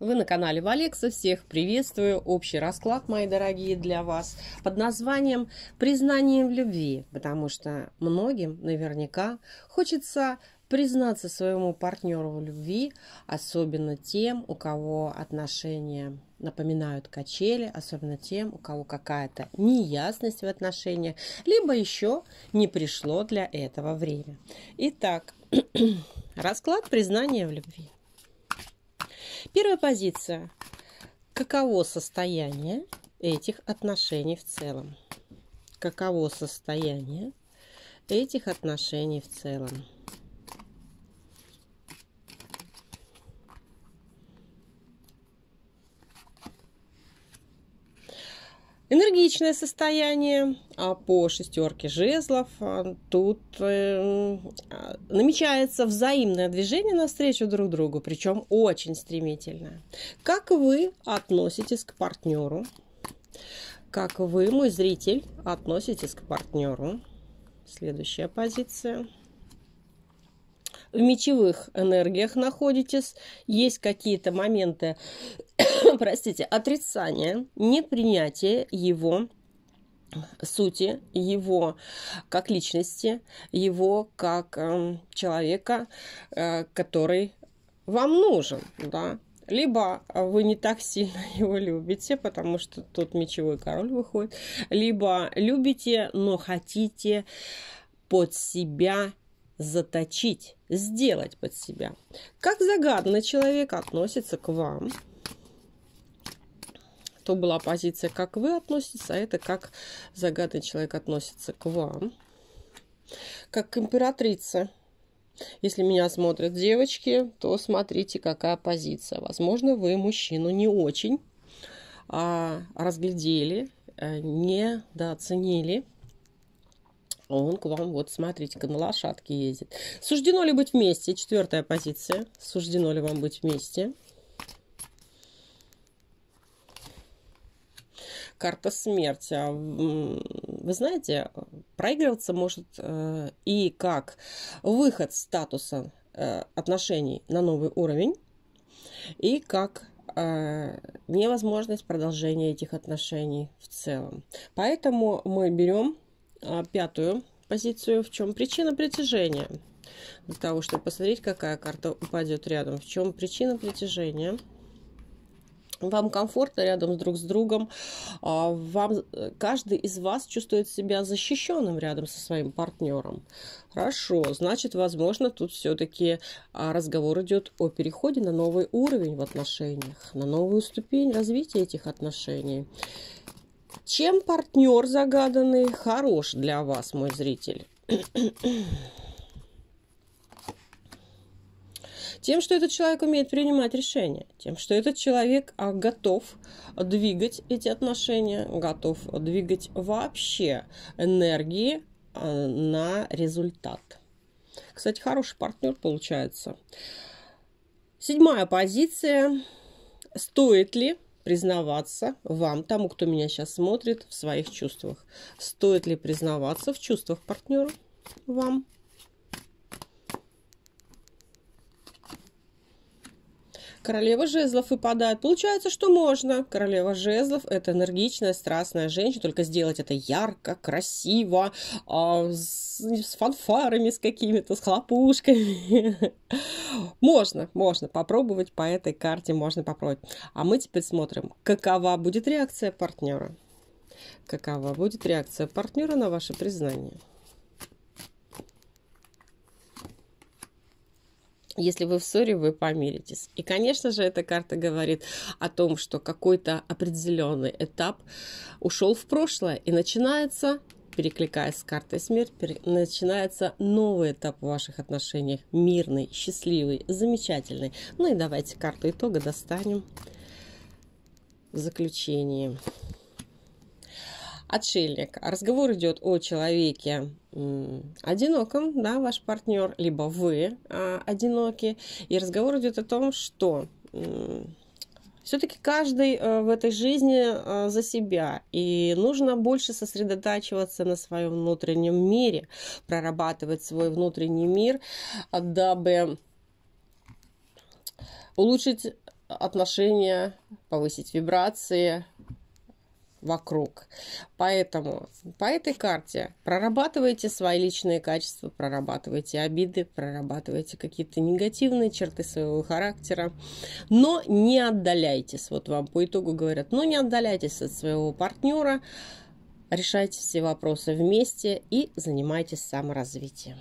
Вы на канале Валекса, всех приветствую. Общий расклад, мои дорогие, для вас под названием «Признание в любви», потому что многим наверняка хочется признаться своему партнеру в любви, особенно тем, у кого отношения напоминают качели, особенно тем, у кого какая-то неясность в отношениях, либо еще не пришло для этого время. Итак, расклад признания в любви. Первая позиция. Каково состояние этих отношений в целом? Каково состояние этих отношений в целом? Энергичное состояние а по шестерке жезлов. А, тут э, намечается взаимное движение навстречу друг другу, причем очень стремительное. Как вы относитесь к партнеру? Как вы, мой зритель, относитесь к партнеру? Следующая позиция в мечевых энергиях находитесь, есть какие-то моменты простите, отрицание, непринятие его сути, его как личности, его как э, человека, э, который вам нужен, да. Либо вы не так сильно его любите, потому что тут мечевой король выходит, либо любите, но хотите под себя заточить, сделать под себя. Как загадно человек относится к вам – то была позиция, как вы относитесь, а это как загадный человек относится к вам. Как к императрице. Если меня смотрят девочки, то смотрите, какая позиция. Возможно, вы мужчину не очень а, разглядели, а, недооценили. Он к вам, вот смотрите как на лошадке ездит. Суждено ли быть вместе? Четвертая позиция. Суждено ли вам быть вместе? карта смерти. А, вы знаете, проигрываться может э, и как выход статуса э, отношений на новый уровень, и как э, невозможность продолжения этих отношений в целом. Поэтому мы берем а, пятую позицию, в чем причина притяжения. Для того, чтобы посмотреть, какая карта упадет рядом. В чем причина притяжения вам комфортно рядом друг с другом, а вам, э, каждый из вас чувствует себя защищенным рядом со своим партнером. Хорошо, значит, возможно, тут все-таки а, разговор идет о переходе на новый уровень в отношениях, на новую ступень развития этих отношений. Чем партнер загаданный хорош для вас, мой зритель? Тем, что этот человек умеет принимать решения, тем, что этот человек а, готов двигать эти отношения, готов двигать вообще энергии а, на результат. Кстати, хороший партнер получается. Седьмая позиция. Стоит ли признаваться вам, тому, кто меня сейчас смотрит, в своих чувствах? Стоит ли признаваться в чувствах партнера вам? королева жезлов выпадает. Получается, что можно. Королева жезлов – это энергичная, страстная женщина, только сделать это ярко, красиво, а, с, с фанфарами, с какими-то, с хлопушками. Можно, можно попробовать по этой карте, можно попробовать. А мы теперь смотрим, какова будет реакция партнера. Какова будет реакция партнера на ваше признание. Если вы в ссоре, вы помиритесь. И, конечно же, эта карта говорит о том, что какой-то определенный этап ушел в прошлое и начинается перекликаясь с картой смерть, начинается новый этап в ваших отношениях. Мирный, счастливый, замечательный. Ну и давайте карту итога достанем в заключении отшельник. Разговор идет о человеке одиноком, да, ваш партнер, либо вы а, одиноки. И разговор идет о том, что все-таки каждый э, в этой жизни э, за себя, и нужно больше сосредотачиваться на своем внутреннем мире, прорабатывать свой внутренний мир, дабы улучшить отношения, повысить вибрации, вокруг. Поэтому по этой карте прорабатывайте свои личные качества, прорабатывайте обиды, прорабатывайте какие-то негативные черты своего характера, но не отдаляйтесь. Вот вам по итогу говорят, но «Ну, не отдаляйтесь от своего партнера, решайте все вопросы вместе и занимайтесь саморазвитием.